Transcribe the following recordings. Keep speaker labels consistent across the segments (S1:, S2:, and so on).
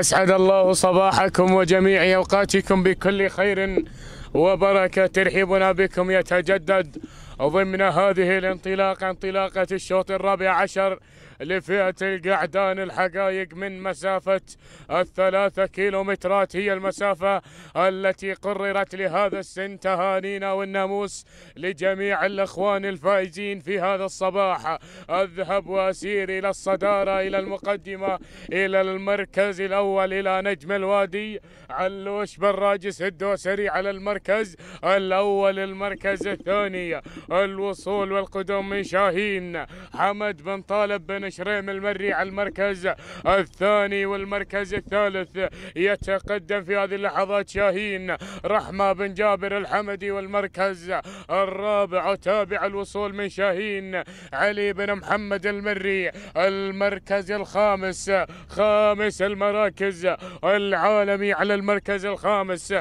S1: أسعد الله صباحكم وجميع أوقاتكم بكل خير وبركة ترحيبنا بكم يتجدد ضمن هذه الانطلاقة انطلاقة الشوط الرابع عشر لفئة القعدان الحقائق من مسافة الثلاثة كيلومترات هي المسافة التي قررت لهذا السن تهانينا والناموس لجميع الأخوان الفائزين في هذا الصباح أذهب وأسير إلى الصدارة إلى المقدمة إلى المركز الأول إلى نجم الوادي علوش بن راجس الدوسري على المركز المركز الأول المركز الثاني الوصول والقدوم من شاهين حمد بن طالب بن شريم المري على المركز الثاني والمركز الثالث يتقدم في هذه اللحظات شاهين رحمة بن جابر الحمدي والمركز الرابع تابع الوصول من شاهين علي بن محمد المري المركز الخامس خامس المراكز العالمي على المركز الخامس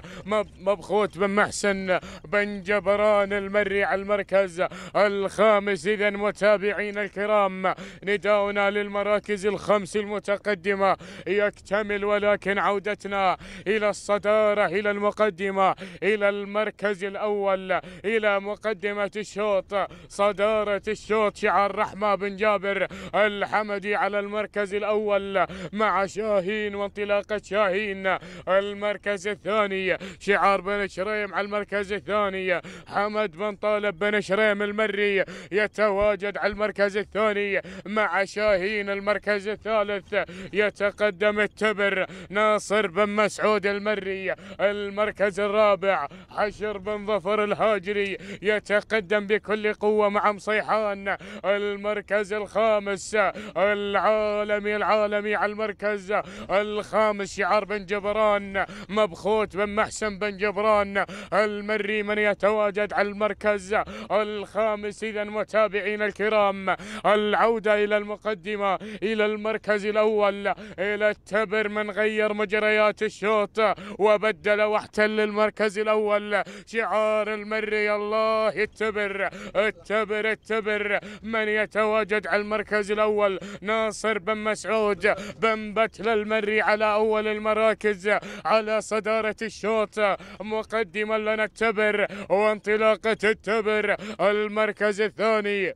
S1: مبخوت بن بن محسن بن جبران المري على المركز الخامس إذا متابعينا الكرام نداؤنا للمراكز الخمس المتقدمة يكتمل ولكن عودتنا إلى الصدارة إلى المقدمة إلى المركز الأول إلى مقدمة الشوط صدارة الشوط شعار رحمة بن جابر الحمدي على المركز الأول مع شاهين وانطلاقة شاهين المركز الثاني شعار بن شريف شريم على المركز الثاني حمد بن طالب بن شريم المري يتواجد على المركز الثاني مع شاهين المركز الثالث يتقدم التبر ناصر بن مسعود المري المركز الرابع حشر بن ظفر الهاجري يتقدم بكل قوة مع مصيحان المركز الخامس العالمي العالمي على المركز الخامس شعار بن جبران مبخوت بن محسن بن جبران المري من يتواجد على المركز الخامس إذا متابعينا الكرام العودة إلى المقدمة إلى المركز الأول إلى التبر من غير مجريات الشوط وبدل واحتل المركز الأول شعار المري الله التبر التبر التبر من يتواجد على المركز الأول ناصر بن مسعود بن بتل المري على أول المراكز على صدارة الشوط مقدم مقدما لنا التبر وانطلاقة التبر المركز الثاني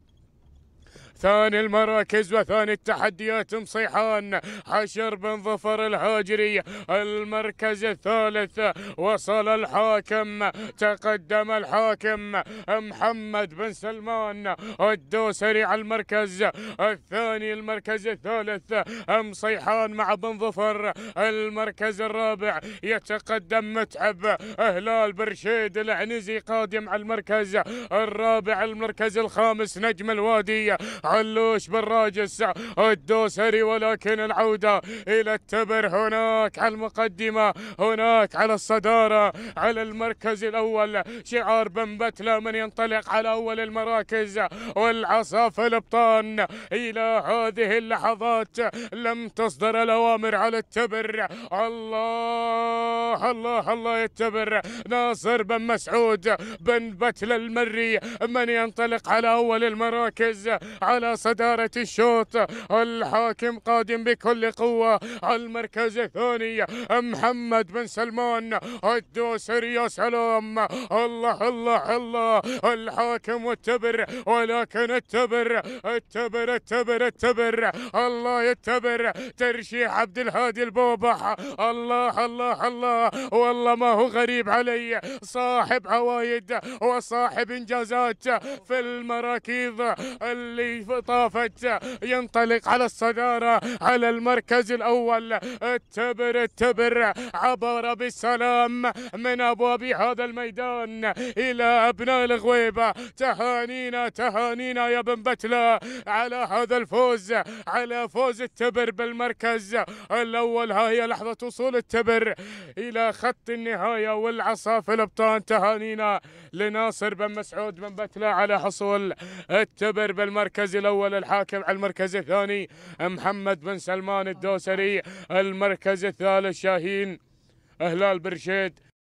S1: ثاني المراكز وثاني التحديات مصيحان حشر بن ظفر الهاجري المركز الثالث وصل الحاكم تقدم الحاكم محمد بن سلمان الدوسري على المركز الثاني المركز الثالث مصيحان مع بن ظفر المركز الرابع يتقدم متعب هلال برشيد العنزي قادم على المركز الرابع المركز الخامس نجم الوادي علوش بالراج الدوسري ولكن العودة إلى التبر هناك على المقدمة هناك على الصدارة على المركز الأول شعار بن بتلة من ينطلق على أول المراكز والعصا الابطان إلى هذه اللحظات لم تصدر الأوامر على التبر الله الله الله يتبر ناصر بن مسعود بن بتلة المري من ينطلق على أول المراكز على على صدارة الشوط الحاكم قادم بكل قوة على المركز الثاني محمد بن سلمان الدوسري يا سلام الله الله الله الحاكم والتبر ولكن التبر التبر التبر التبر الله يتبر ترشيح عبد الهادي البوبح الله الله الله والله ما هو غريب علي صاحب عوايد وصاحب انجازات في المراكيض اللي طافت ينطلق على الصدارة على المركز الأول التبر التبر عبر بالسلام من أبواب هذا الميدان إلى أبناء الغويبة تهانينا تهانينا يا بن بتلة على هذا الفوز على فوز التبر بالمركز الأول ها هي لحظة وصول التبر إلى خط النهاية والعصا في الأبطان تهانينا لناصر بن مسعود بن بتلة على حصول التبر بالمركز المركز الأول الحاكم على المركز الثاني محمد بن سلمان الدوسري المركز الثالث شاهين هلال برشيد